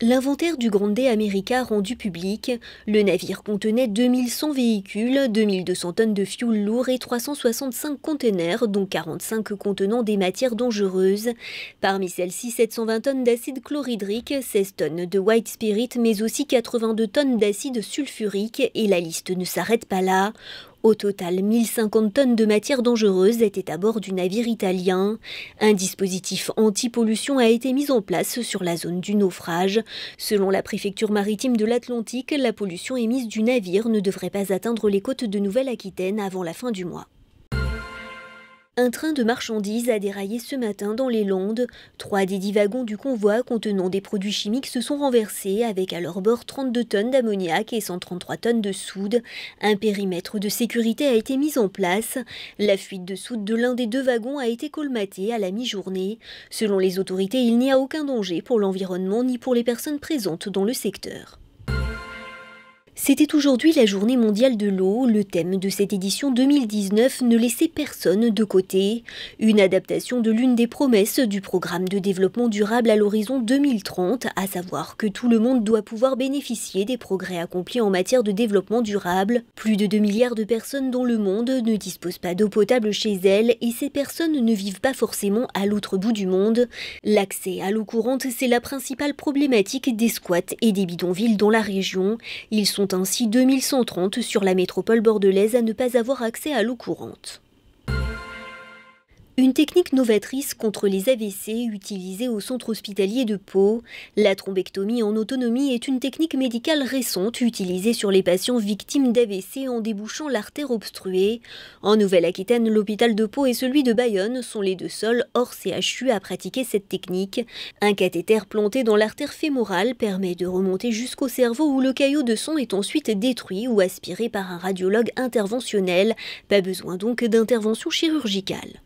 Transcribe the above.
L'inventaire du Grande America rendu public, le navire contenait 2100 véhicules, 2200 tonnes de fioul lourd et 365 conteneurs, dont 45 contenant des matières dangereuses. Parmi celles-ci, 720 tonnes d'acide chlorhydrique, 16 tonnes de white spirit, mais aussi 82 tonnes d'acide sulfurique, et la liste ne s'arrête pas là. Au total, 1050 tonnes de matières dangereuses étaient à bord du navire italien. Un dispositif anti-pollution a été mis en place sur la zone du naufrage. Selon la préfecture maritime de l'Atlantique, la pollution émise du navire ne devrait pas atteindre les côtes de Nouvelle-Aquitaine avant la fin du mois. Un train de marchandises a déraillé ce matin dans les Landes. Trois des dix wagons du convoi contenant des produits chimiques se sont renversés avec à leur bord 32 tonnes d'ammoniac et 133 tonnes de soude. Un périmètre de sécurité a été mis en place. La fuite de soude de l'un des deux wagons a été colmatée à la mi-journée. Selon les autorités, il n'y a aucun danger pour l'environnement ni pour les personnes présentes dans le secteur. C'était aujourd'hui la journée mondiale de l'eau. Le thème de cette édition 2019 ne laissait personne de côté. Une adaptation de l'une des promesses du programme de développement durable à l'horizon 2030, à savoir que tout le monde doit pouvoir bénéficier des progrès accomplis en matière de développement durable. Plus de 2 milliards de personnes dans le monde ne disposent pas d'eau potable chez elles et ces personnes ne vivent pas forcément à l'autre bout du monde. L'accès à l'eau courante, c'est la principale problématique des squats et des bidonvilles dans la région. Ils sont ainsi 2130 sur la métropole bordelaise à ne pas avoir accès à l'eau courante. Une technique novatrice contre les AVC utilisée au centre hospitalier de Pau. La thrombectomie en autonomie est une technique médicale récente utilisée sur les patients victimes d'AVC en débouchant l'artère obstruée. En Nouvelle-Aquitaine, l'hôpital de Pau et celui de Bayonne sont les deux seuls hors CHU à pratiquer cette technique. Un cathéter planté dans l'artère fémorale permet de remonter jusqu'au cerveau où le caillot de sang est ensuite détruit ou aspiré par un radiologue interventionnel. Pas besoin donc d'intervention chirurgicale.